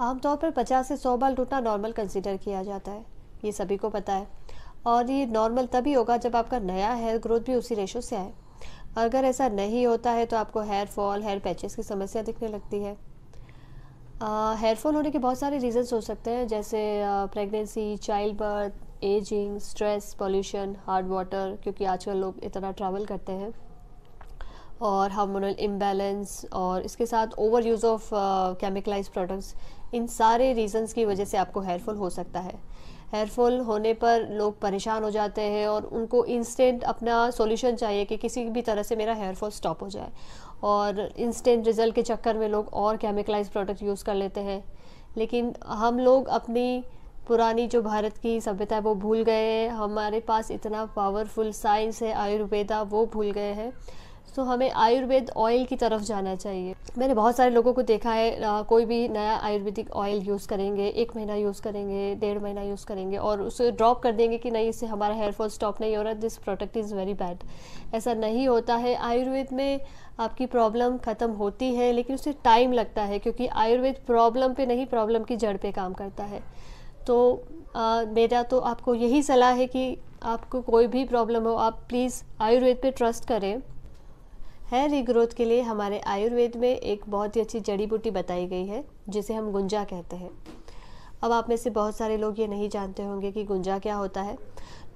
आमतौर पर 50 से 100 बाल टूटना नॉर्मल कंसिडर किया जाता है ये सभी को पता है और ये नॉर्मल तभी होगा जब आपका नया हेयर ग्रोथ भी उसी रेशो से आए अगर ऐसा नहीं होता है तो आपको हेयर फॉल हेयर पैचेस की समस्या दिखने लगती है हेयर फॉल होने के बहुत सारे रीजंस हो सकते हैं जैसे pregnancy childbirth ageing stress pollution hard water क्योंकि आजकल लोग इतना ट्रैवल करते हैं और हार्मोनल इम्बेलेंस और इसके साथ over use of chemicalise products इन सारे रीजंस की वजह से आपको हेयरफॉल हो सकता है हेयरफॉल होने पर लोग परेशान हो जाते हैं और उनको इंस्टेंट अपना सॉल्यूशन चाहिए कि किसी भी तरह से मेरा हेयरफॉल स्टॉप हो जाए और इंस्टेंट रिजल्ट के चक्कर में लोग और केमिकलाइज प्रोडक्ट यूज़ कर लेते हैं लेकिन हम लोग अपनी पुरानी जो भारत की सभ्यता है वो भूल गए हैं हमारे पास इतना पावरफुल साइंस है आयुर्वेदा वो भूल गए हैं सो तो हमें आयुर्वेद ऑयल की तरफ जाना चाहिए मैंने बहुत सारे लोगों को देखा है कोई भी नया आयुर्वेदिक ऑयल यूज़ करेंगे एक महीना यूज़ करेंगे डेढ़ महीना यूज़ करेंगे और उसे ड्रॉप कर देंगे कि नहीं इससे हमारा हेयरफॉल स्टॉप नहीं हो रहा this product is very bad ऐसा नहीं होता है आयुर्वेद में आपकी प्रॉब्लम ख़त्म होती है लेकिन उसे टाइम लगता है क्योंकि आयुर्वेद प्रॉब्लम पर नहीं प्रॉब्लम की जड़ पर काम करता है तो आ, मेरा तो आपको यही सलाह है कि आपको कोई भी प्रॉब्लम हो आप प्लीज़ आयुर्वेद पे ट्रस्ट करें हेयर रिग्रोथ के लिए हमारे आयुर्वेद में एक बहुत ही अच्छी जड़ी बूटी बताई गई है जिसे हम गुंजा कहते हैं अब आप में से बहुत सारे लोग ये नहीं जानते होंगे कि गुंजा क्या होता है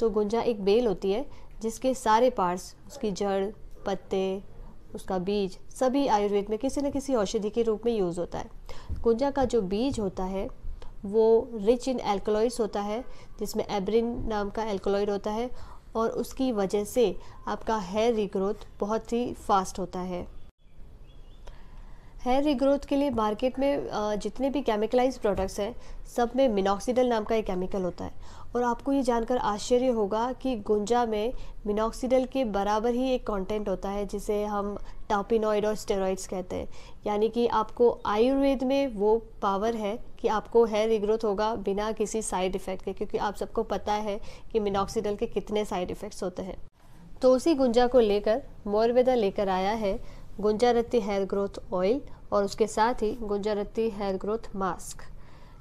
तो गुंजा एक बेल होती है जिसके सारे पार्ट्स उसकी जड़ पत्ते उसका बीज सभी आयुर्वेद में किसी न किसी औषधि के रूप में यूज़ होता है गुंजा का जो बीज होता है वो रिच इन एल्कोलॉइड्स होता है जिसमें एब्रिन नाम का एल्कोलॉइड होता है और उसकी वजह से आपका हेयर रिग्रोथ बहुत ही फास्ट होता है हेयर रिग्रोथ के लिए मार्केट में जितने भी केमिकलाइज प्रोडक्ट्स हैं सब में मिनॉक्सीडल नाम का एक केमिकल होता है और आपको ये जानकर आश्चर्य होगा कि गुंजा में मिनॉक्सीडल के बराबर ही एक कंटेंट होता है जिसे हम टापिनॉइड और स्टेरॉइड्स कहते हैं यानी कि आपको आयुर्वेद में वो पावर है कि आपको हेयर रिग्रोथ होगा बिना किसी साइड इफ़ेक्ट के क्योंकि आप सबको पता है कि मिनॉक्सीडल के कितने साइड इफ़ेक्ट्स होते हैं तो उसी गुंजा को लेकर मोरवेदा लेकर आया है गुंजारती हेयर ग्रोथ ऑयल और उसके साथ ही गुंजारती hair growth mask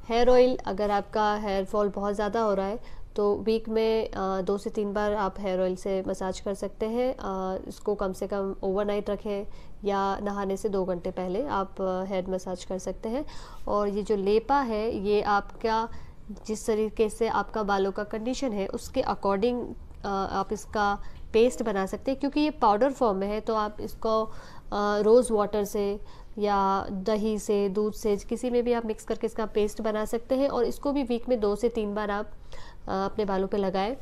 hair oil अगर आपका हेयर फॉल बहुत ज़्यादा हो रहा है तो वीक में दो से तीन बार आप हेयर ऑयल से मसाज कर सकते हैं इसको कम से कम ओवरनाइट रखें या नहाने से दो घंटे पहले आप हेयर मसाज कर सकते हैं और ये जो लेपा है ये आपका जिस तरीके से आपका बालों का कंडीशन है उसके अकॉर्डिंग आप इसका पेस्ट बना सकते हैं क्योंकि ये पाउडर फॉर्म में है तो आप इसको रोज़ वाटर से या दही से दूध से किसी में भी आप मिक्स करके इसका पेस्ट बना सकते हैं और इसको भी वीक में दो से तीन बार आप अपने बालों पे लगाएं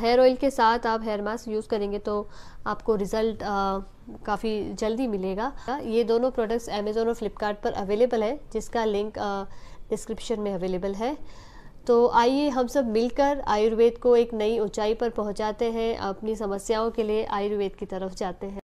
हेयर ऑयल के साथ आप हेयर मास्क यूज़ करेंगे तो आपको रिज़ल्ट काफ़ी जल्दी मिलेगा ये दोनों प्रोडक्ट्स अमेज़ोन और फ्लिपकार्ट पर अवेलेबल है जिसका लिंक डिस्क्रिप्शन में अवेलेबल है तो आइए हम सब मिलकर आयुर्वेद को एक नई ऊंचाई पर पहुंचाते हैं अपनी समस्याओं के लिए आयुर्वेद की तरफ जाते हैं